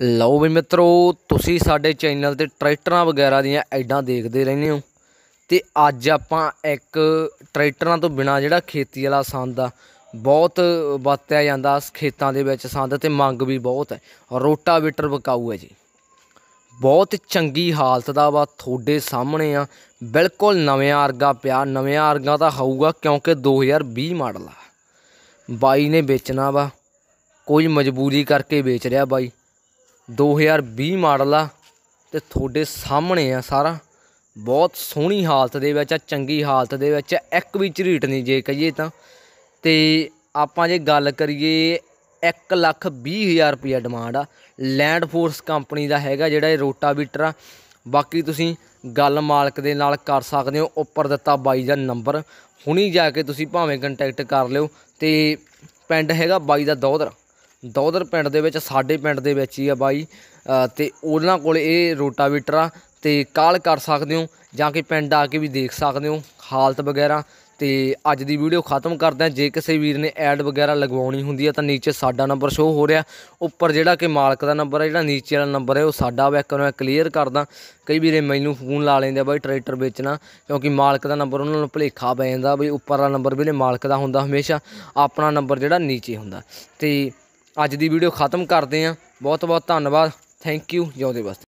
ਲਓ ਵੀ ਮਿੱਤਰੋ ਤੁਸੀਂ ਸਾਡੇ ਚੈਨਲ ਤੇ ਟਰੈਕਟਰਾਂ ਵਗੈਰਾ ਦੀਆਂ ਐਡਾਂ ਦੇਖਦੇ ਰਹਿੰਦੇ ਹੋ ਤੇ ਅੱਜ ਆਪਾਂ ਇੱਕ ਟਰੈਕਟਰਾਂ ਤੋਂ ਬਿਨਾ ਜਿਹੜਾ ਖੇਤੀ ਵਾਲਾ ਸੰਦ ਆ ਬਹੁਤ ਵਰਤਿਆ ਜਾਂਦਾ ਖੇਤਾਂ ਦੇ ਵਿੱਚ ਸੰਦ ਤੇ ਮੰਗ ਵੀ ਬਹੁਤ ਹੈ ਰੋਟਾਵੇਟਰ ਵਿਕਾਊ ਹੈ ਜੀ ਬਹੁਤ ਚੰਗੀ ਹਾਲਤ ਦਾ ਵਾ ਤੁਹਾਡੇ ਸਾਹਮਣੇ ਆ ਬਿਲਕੁਲ ਨਵੇਂ ਆਰਗਾ ਪਿਆ ਨਵੇਂ ਆਰਗਾ ਤਾਂ ਹੋਊਗਾ ਕਿਉਂਕਿ 2020 ਮਾਡਲ ਆ ਬਾਈ ਨੇ ਵੇਚਣਾ ਵਾ ਕੋਈ ਮਜਬੂਰੀ ਕਰਕੇ ਵੇਚ ਰਿਹਾ ਬਾਈ 2020 ਮਾਡਲ ਆ ਤੇ ਤੁਹਾਡੇ ਸਾਹਮਣੇ ਆ ਸਾਰਾ ਬਹੁਤ ਸੋਹਣੀ ਹਾਲਤ ਦੇ ਵਿੱਚ ਆ ਚੰਗੀ ਹਾਲਤ ਦੇ ਵਿੱਚ ਇੱਕ ਵੀ ਝਰੀਟ ਨਹੀਂ ਜੇ ਕਹੀਏ ਤਾਂ ਤੇ ਆਪਾਂ ਜੇ ਗੱਲ ਕਰੀਏ 1 ਲੱਖ 20 ਹਜ਼ਾਰ ਡਿਮਾਂਡ ਆ ਲੈਂਡ ਫੋਰਸ ਕੰਪਨੀ ਦਾ ਹੈਗਾ ਜਿਹੜਾ ਇਹ ਰੋਟਾਵੀਟਰ ਆ ਬਾਕੀ ਤੁਸੀਂ ਗੱਲ ਮਾਲਕ ਦੇ ਨਾਲ ਕਰ ਸਕਦੇ ਹੋ ਉੱਪਰ ਦਿੱਤਾ ਬਾਈ ਦਾ ਨੰਬਰ ਹੁਣੀ ਜਾ ਕੇ ਤੁਸੀਂ ਭਾਵੇਂ ਕੰਟੈਕਟ ਕਰ ਲਿਓ ਤੇ ਪਿੰਡ ਹੈਗਾ ਬਾਈ ਦਾ ਦੌਦਰ ਦੌਦਰ ਪਿੰਡ ਦੇ ਵਿੱਚ ਸਾਡੇ ਪਿੰਡ ਦੇ ਵਿੱਚ ਹੀ ਆ ਬਾਈ ਤੇ ਉਹਨਾਂ ਕੋਲ ਇਹ ਰੋਟਾਵੇਟਰ ਆ ਤੇ ਕਾਲ ਕਰ ਸਕਦੇ ਹੋ ਜਾਂ ਕਿ ਪਿੰਡ ਆ ਕੇ ਵੀ ਦੇਖ ਸਕਦੇ ਹੋ ਹਾਲਤ ਵਗੈਰਾ ਤੇ ਅੱਜ ਦੀ ਵੀਡੀਓ ਖਤਮ ਕਰਦੇ ਆ ਜੇ ਕਿਸੇ ਵੀਰ ਨੇ ਐਡ ਵਗੈਰਾ ਲਗਵਾਉਣੀ ਹੁੰਦੀ ਆ ਤਾਂ ਨੀਚੇ ਸਾਡਾ ਨੰਬਰ ਸ਼ੋ ਹੋ ਰਿਹਾ ਉੱਪਰ ਜਿਹੜਾ ਕਿ ਮਾਲਕ ਦਾ ਨੰਬਰ ਆ ਜਿਹੜਾ ਨੀਚੇ ਵਾਲਾ ਨੰਬਰ ਹੈ ਉਹ ਸਾਡਾ ਵੈਕ ਇੱਕ ਨੂੰ ਕਲੀਅਰ ਕਰਦਾ ਕਈ ਵੀਰੇ ਮੈਨੂੰ ਫੋਨ ਲਾ ਲੈਂਦੇ ਆ ਬਾਈ ਟਰੈਕਟਰ ਵੇਚਣਾ ਕਿਉਂਕਿ ਮਾਲਕ ਦਾ ਨੰਬਰ ਉਹਨਾਂ ਨੂੰ ਭੁਲੇਖਾ ਪੈ ਜਾਂਦਾ ਬਈ ਉੱਪਰ ਵਾਲਾ ਨੰਬਰ ਵੀਲੇ ਮਾਲਕ ਦਾ ਹੁੰਦਾ ਹਮੇਸ਼ਾ ਆਪਣਾ ਨੰਬਰ ਜਿਹੜਾ ਨੀਚੇ ਹੁੰਦਾ ਤੇ ਅੱਜ ਦੀ ਵੀਡੀਓ ਖਤਮ ਕਰਦੇ ਆ ਬਹੁਤ ਬਹੁਤ ਧੰਨਵਾਦ ਥੈਂਕ ਯੂ ਜਿਉਂਦੇ ਬਸ